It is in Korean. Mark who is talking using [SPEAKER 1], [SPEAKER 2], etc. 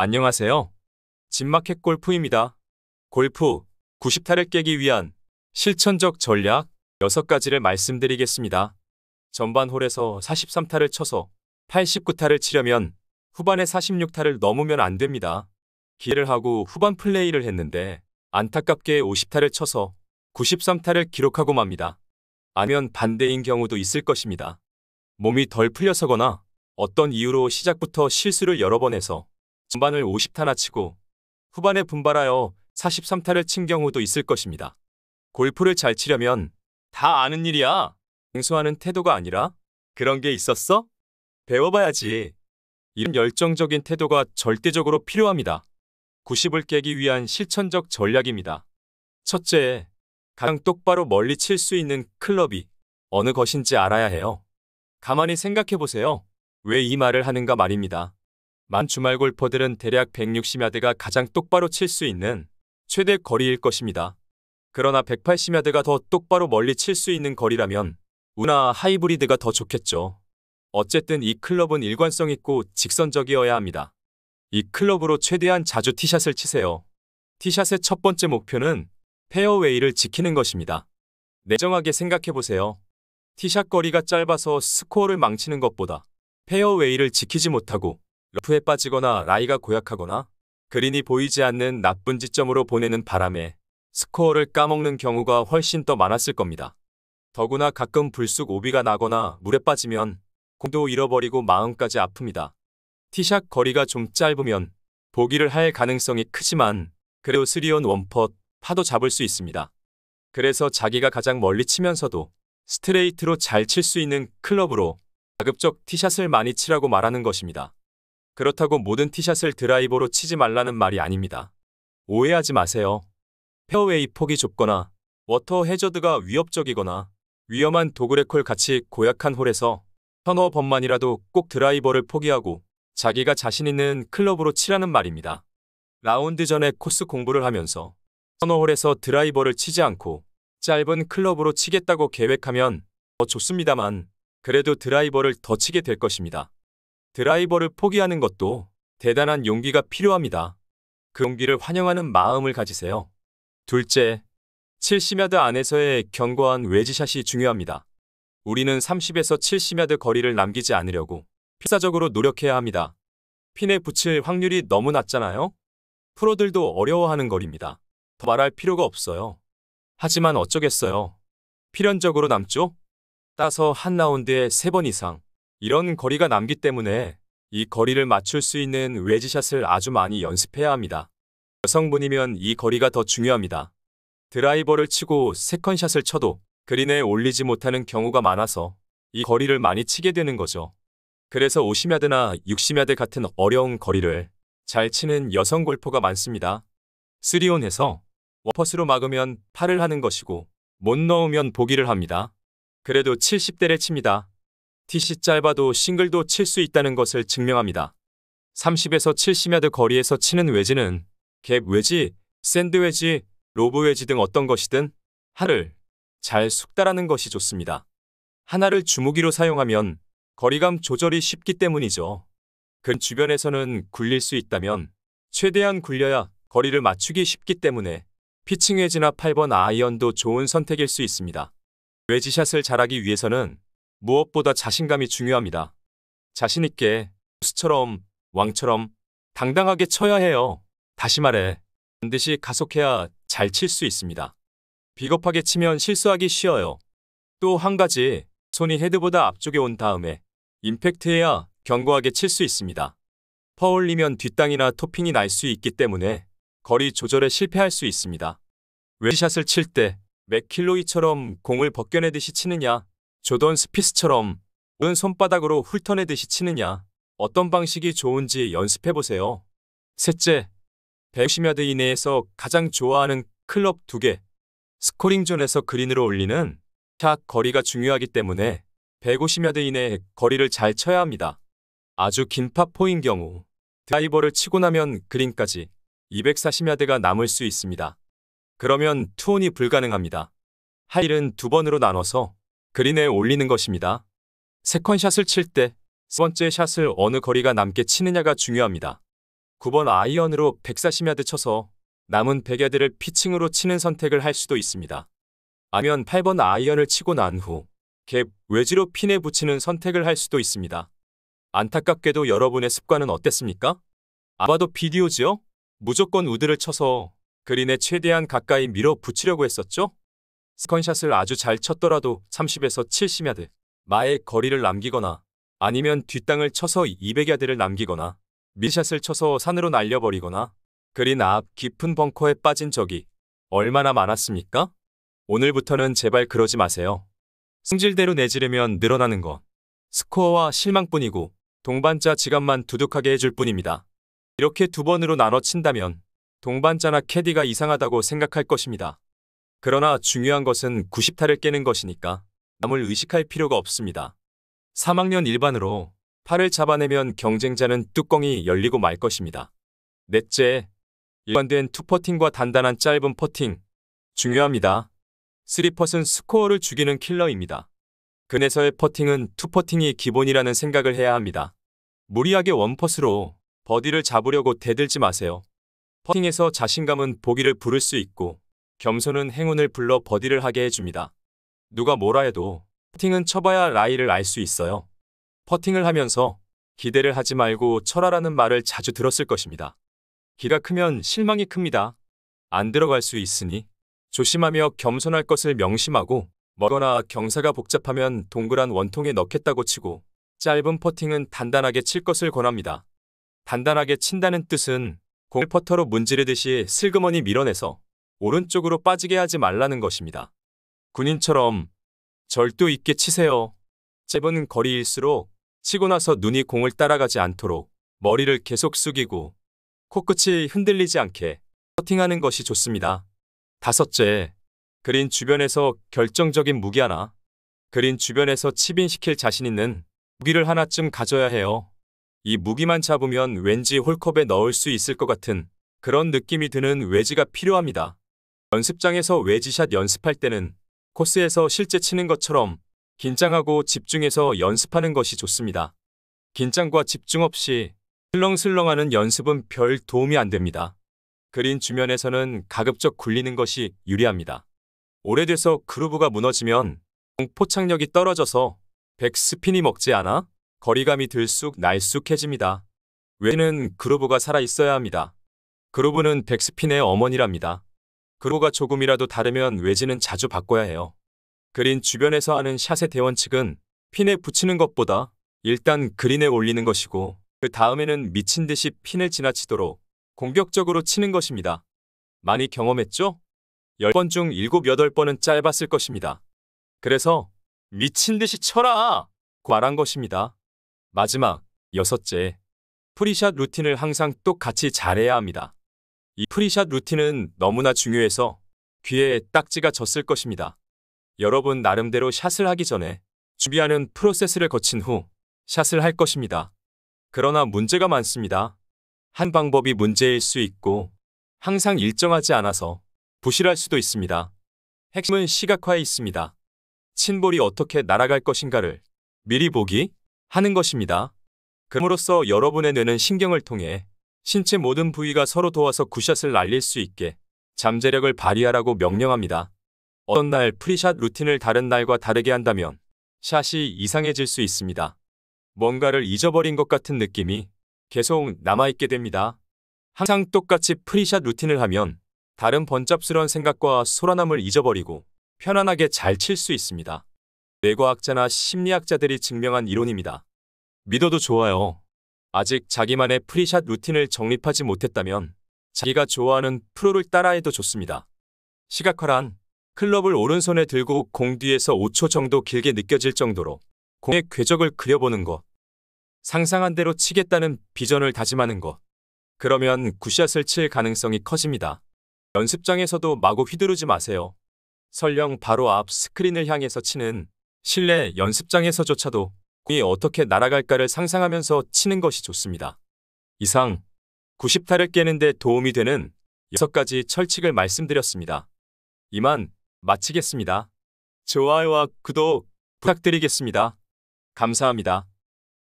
[SPEAKER 1] 안녕하세요. 진마켓 골프입니다. 골프 90타를 깨기 위한 실천적 전략 6가지를 말씀드리겠습니다. 전반 홀에서 43타를 쳐서 89타를 치려면 후반에 46타를 넘으면 안 됩니다. 기회를 하고 후반 플레이를 했는데 안타깝게 50타를 쳐서 93타를 기록하고 맙니다. 아니면 반대인 경우도 있을 것입니다. 몸이 덜 풀려서거나 어떤 이유로 시작부터 실수를 여러 번 해서 전반을 50타나 치고 후반에 분발하여 43타를 친 경우도 있을 것입니다. 골프를 잘 치려면 다 아는 일이야. 응수하는 태도가 아니라 그런 게 있었어? 배워봐야지. 이런 열정적인 태도가 절대적으로 필요합니다. 90을 깨기 위한 실천적 전략입니다. 첫째, 가장 똑바로 멀리 칠 수 있는 클럽이 어느 것인지 알아야 해요. 가만히 생각해 보세요. 왜 이 말을 하는가 말입니다. 만 주말 골퍼들은 대략 160야드가 가장 똑바로 칠 수 있는 최대 거리일 것입니다. 그러나 180야드가 더 똑바로 멀리 칠 수 있는 거리라면 우나 하이브리드가 더 좋겠죠. 어쨌든 이 클럽은 일관성 있고 직선적이어야 합니다. 이 클럽으로 최대한 자주 티샷을 치세요. 티샷의 첫 번째 목표는 페어웨이를 지키는 것입니다. 내정하게 생각해보세요. 티샷 거리가 짧아서 스코어를 망치는 것보다 페어웨이를 지키지 못하고 러프에 빠지거나 라이가 고약하거나 그린이 보이지 않는 나쁜 지점으로 보내는 바람에 스코어를 까먹는 경우가 훨씬 더 많았을 겁니다. 더구나 가끔 불쑥 오비가 나거나 물에 빠지면 공도 잃어버리고 마음까지 아픕니다. 티샷 거리가 좀 짧으면 보기를 할 가능성이 크지만 그래도 스리온 원펫 파도 잡을 수 있습니다. 그래서 자기가 가장 멀리 치면서도 스트레이트로 잘 칠 수 있는 클럽으로 가급적 티샷을 많이 치라고 말하는 것입니다. 그렇다고 모든 티샷을 드라이버로 치지 말라는 말이 아닙니다. 오해하지 마세요. 페어웨이 폭이 좁거나 워터 해저드가 위협적이거나 위험한 도그레콜 같이 고약한 홀에서 턴어 번만이라도 꼭 드라이버를 포기하고 자기가 자신 있는 클럽으로 치라는 말입니다. 라운드 전에 코스 공부를 하면서 턴어홀에서 드라이버를 치지 않고 짧은 클럽으로 치겠다고 계획하면 더 좋습니다만 그래도 드라이버를 더 치게 될 것입니다. 드라이버를 포기하는 것도 대단한 용기가 필요합니다. 그 용기를 환영하는 마음을 가지세요. 둘째, 70야드 안에서의 견고한 외지샷이 중요합니다. 우리는 30에서 70야드 거리를 남기지 않으려고 필사적으로 노력해야 합니다. 핀에 붙일 확률이 너무 낮잖아요? 프로들도 어려워하는 거리입니다. 더 말할 필요가 없어요. 하지만 어쩌겠어요. 필연적으로 남죠? 따서 한 라운드에 3번 이상 이런 거리가 남기 때문에 이 거리를 맞출 수 있는 웨지샷을 아주 많이 연습해야 합니다. 여성분이면 이 거리가 더 중요합니다. 드라이버를 치고 세컨샷을 쳐도 그린에 올리지 못하는 경우가 많아서 이 거리를 많이 치게 되는 거죠. 그래서 50야드나 60야드 같은 어려운 거리를 잘 치는 여성 골퍼가 많습니다. 3온에서 워퍼스로 막으면 팔을 하는 것이고 못 넣으면 보기를 합니다. 그래도 70대를 칩니다. 티 짧아도 싱글도 칠 수 있다는 것을 증명합니다. 30에서 70야드 거리에서 치는 외지는 갭 외지, 샌드 외지, 로브 외지 등 어떤 것이든 하를 잘 숙달하는 것이 좋습니다. 하나를 주무기로 사용하면 거리감 조절이 쉽기 때문이죠. 근 주변에서는 굴릴 수 있다면 최대한 굴려야 거리를 맞추기 쉽기 때문에 피칭 외지나 8번 아이언도 좋은 선택일 수 있습니다. 외지샷을 잘하기 위해서는 무엇보다 자신감이 중요합니다. 자신있게 수처럼 왕처럼 당당하게 쳐야 해요. 다시 말해 반드시 가속해야 잘 칠 수 있습니다. 비겁하게 치면 실수하기 쉬워요. 또 한 가지 손이 헤드보다 앞쪽에 온 다음에 임팩트해야 견고하게 칠 수 있습니다. 퍼올리면 뒷땅이나 토핑이 날 수 있기 때문에 거리 조절에 실패할 수 있습니다. 웨지샷을 칠 때 맥킬로이처럼 공을 벗겨내듯이 치느냐 조던 스피스처럼 은 손바닥으로 훑어내듯이 치느냐 어떤 방식이 좋은지 연습해보세요. 셋째, 150야드 이내에서 가장 좋아하는 클럽 2개 스코링존에서 그린으로 올리는 샷 거리가 중요하기 때문에 150야드 이내에 거리를 잘 쳐야 합니다. 아주 긴 파포인 경우 드라이버를 치고 나면 그린까지 240야드가 남을 수 있습니다. 그러면 투혼이 불가능합니다. 하일은 두 번으로 나눠서 그린에 올리는 것입니다. 세컨샷을 칠때세 번째 샷을 어느 거리가 남게 치느냐가 중요합니다. 9번 아이언으로 140야드 쳐서 남은 100야드를 피칭으로 치는 선택을 할 수도 있습니다. 아니면 8번 아이언을 치고 난 후 갭, 외지로 핀에 붙이는 선택을 할 수도 있습니다. 안타깝게도 여러분의 습관은 어땠습니까? 아마도 비디오지요? 무조건 우드를 쳐서 그린에 최대한 가까이 밀어 붙이려고 했었죠? 스컨샷을 아주 잘 쳤더라도 30에서 70야드 마의 거리를 남기거나 아니면 뒷땅을 쳐서 200야드를 남기거나 미샷을 쳐서 산으로 날려버리거나 그린 앞 깊은 벙커에 빠진 적이 얼마나 많았습니까? 오늘부터는 제발 그러지 마세요. 승질대로 내지르면 늘어나는 것. 스코어와 실망뿐이고 동반자 지갑만 두둑하게 해줄 뿐입니다. 이렇게 두 번으로 나눠 친다면 동반자나 캐디가 이상하다고 생각할 것입니다. 그러나 중요한 것은 90타를 깨는 것이니까 남을 의식할 필요가 없습니다. 3학년 일반으로 팔을 잡아내면 경쟁자는 뚜껑이 열리고 말 것입니다. 넷째, 일관된 투퍼팅과 단단한 짧은 퍼팅. 중요합니다. 3퍼은 스코어를 죽이는 킬러입니다. 근에서의 퍼팅은 투퍼팅이 기본이라는 생각을 해야 합니다. 무리하게 원퍼스로 버디를 잡으려고 대들지 마세요. 퍼팅에서 자신감은 보기를 부를 수 있고 겸손은 행운을 불러 버디를 하게 해줍니다. 누가 뭐라 해도 퍼팅은 쳐봐야 라이를 알 수 있어요. 퍼팅을 하면서 기대를 하지 말고 철하라는 말을 자주 들었을 것입니다. 기가 크면 실망이 큽니다. 안 들어갈 수 있으니 조심하며 겸손할 것을 명심하고 멀거나 경사가 복잡하면 동그란 원통에 넣겠다고 치고 짧은 퍼팅은 단단하게 칠 것을 권합니다. 단단하게 친다는 뜻은 공을 퍼터로 문지르듯이 슬그머니 밀어내서 오른쪽으로 빠지게 하지 말라는 것입니다. 군인처럼 절도 있게 치세요. 짧은 거리일수록 치고 나서 눈이 공을 따라가지 않도록 머리를 계속 숙이고 코끝이 흔들리지 않게 커팅하는 것이 좋습니다. 다섯째, 그린 주변에서 결정적인 무기 하나, 그린 주변에서 치빈시킬 자신 있는 무기를 하나쯤 가져야 해요. 이 무기만 잡으면 왠지 홀컵에 넣을 수 있을 것 같은 그런 느낌이 드는 외지가 필요합니다. 연습장에서 외지샷 연습할 때는 코스에서 실제 치는 것처럼 긴장하고 집중해서 연습하는 것이 좋습니다. 긴장과 집중 없이 슬렁슬렁하는 연습은 별 도움이 안 됩니다. 그린 주변에서는 가급적 굴리는 것이 유리합니다. 오래돼서 그루브가 무너지면 공포착력이 떨어져서 백스핀이 먹지 않아 거리감이 들쑥 날쑥해집니다. 외는 그루브가 살아있어야 합니다. 그루브는 백스핀의 어머니랍니다. 그로가 조금이라도 다르면 외지는 자주 바꿔야 해요. 그린 주변에서 아는 샷의 대원 칙은 핀에 붙이는 것보다 일단 그린에 올리는 것이고 그 다음에는 미친 듯이 핀을 지나치도록 공격적으로 치는 것입니다. 많이 경험했죠? 10번 중 7, 8번은 짧았을 것입니다. 그래서 미친 듯이 쳐라! 말한 것입니다. 마지막, 여섯째, 프리샷 루틴을 항상 똑같이 잘해야 합니다. 이 프리샷 루틴은 너무나 중요해서 귀에 딱지가 졌을 것입니다. 여러분 나름대로 샷을 하기 전에 준비하는 프로세스를 거친 후 샷을 할 것입니다. 그러나 문제가 많습니다. 한 방법이 문제일 수 있고 항상 일정하지 않아서 부실할 수도 있습니다. 핵심은 시각화에 있습니다. 친볼이 어떻게 날아갈 것인가를 미리 보기 하는 것입니다. 그럼으로써 여러분의 뇌는 신경을 통해 신체 모든 부위가 서로 도와서 굿샷을 날릴 수 있게 잠재력을 발휘하라고 명령합니다. 어떤 날 프리샷 루틴을 다른 날과 다르게 한다면 샷이 이상해질 수 있습니다. 뭔가를 잊어버린 것 같은 느낌이 계속 남아있게 됩니다. 항상 똑같이 프리샷 루틴을 하면 다른 번잡스러운 생각과 소란함을 잊어버리고 편안하게 잘 칠 수 있습니다. 뇌과학자나 심리학자들이 증명한 이론입니다. 믿어도 좋아요. 아직 자기만의 프리샷 루틴을 정립하지 못했다면 자기가 좋아하는 프로를 따라해도 좋습니다. 시각화란 클럽을 오른손에 들고 공 뒤에서 5초 정도 길게 느껴질 정도로 공의 궤적을 그려보는 것, 상상한 대로 치겠다는 비전을 다짐하는 것, 그러면 굿샷을 칠 가능성이 커집니다. 연습장에서도 마구 휘두르지 마세요. 설령 바로 앞 스크린을 향해서 치는 실내 연습장에서조차도 이 어떻게 날아갈까를 상상하면서 치는 것이 좋습니다. 이상 90타를 깨는데 도움이 되는 6가지 철칙을 말씀드렸습니다. 이만 마치겠습니다. 좋아요와 구독 부탁드리겠습니다. 감사합니다.